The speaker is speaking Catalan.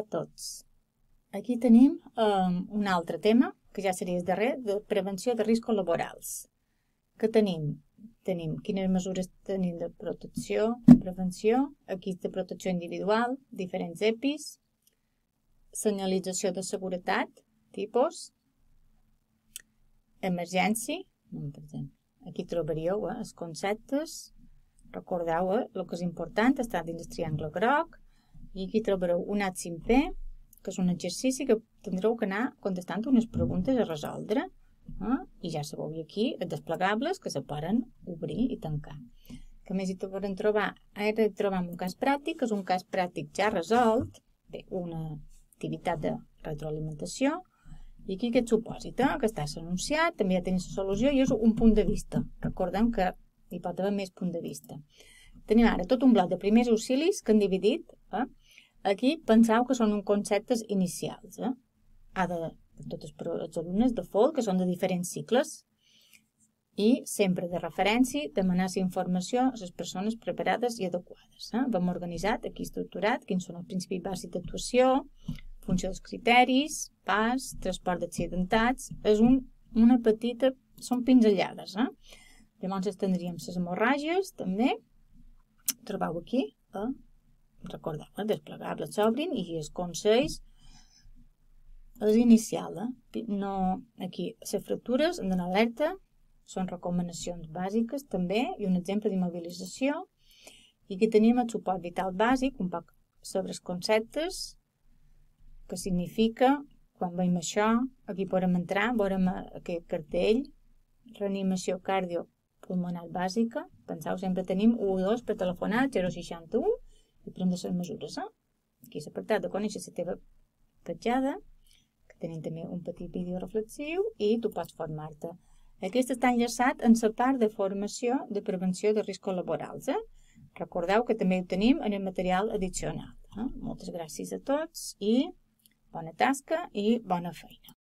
a tots. Aquí tenim um, un altre tema, que ja seria el darrer, de prevenció de riscos laborals. Que tenim? Tenim quines mesures tenim de protecció, de prevenció, equips de protecció individual, diferents EPIs, senyalització de seguretat, tipus, emergència, per exemple. Aquí trobaríeu eh, els conceptes, recordeu eh, el que és important, està dins el triangle groc, i aquí trobareu un ad simple, que és un exercici que tindreu que anar contestant unes preguntes a resoldre. Eh? I ja sabeu, i aquí els desplegables que se poden obrir i tancar. Que més hi podem trobar? Ara trobem un cas pràctic, que és un cas pràctic ja resolt, bé, una activitat de retroalimentació, i aquí aquest supòsit, eh, que està anunciat, també ja tenim la solució i és un punt de vista. Recordem que hi pot haver més punt de vista. Tenim ara tot un bloc de primers auxilis que han dividit eh, Aquí penseu que són uns conceptes inicials, eh? Ha de, totes els alumnes de FOL, que són de diferents cicles, i sempre de referència demanar informació a les persones preparades i adequades. Eh? Vam organitzat, aquí estructurat, quins són els principis bàsics d'actuació, funció dels criteris, pas, transport d'accidentats... És un, una petita... Són pinzellades, eh? Llavors tindríem les hemorràgies, també. Trobeu aquí, eh? Recordeu, eh? desplegar-la, s'obrin i es consells és inicial, eh? No, aquí, les fractures hem d'anar alerta, són recomanacions bàsiques també, i un exemple d'immobilització. I aquí tenim el suport vital bàsic, un poc sobre els conceptes, que significa, quan veiem això, aquí podem entrar, veurem eh, aquest cartell, reanimació cardiopulmonar bàsica, penseu, sempre tenim 1-2 per telefonar, 061, i prendre les mesures. Eh? Aquí l'apartat de quan és la teva petjada, que tenim també un petit vídeo reflexiu, i tu pots formar-te. Aquest està enllaçat en la part de formació de prevenció de riscos laborals. Eh? Recordeu que també ho tenim en el material addicional. Eh? Moltes gràcies a tots i bona tasca i bona feina.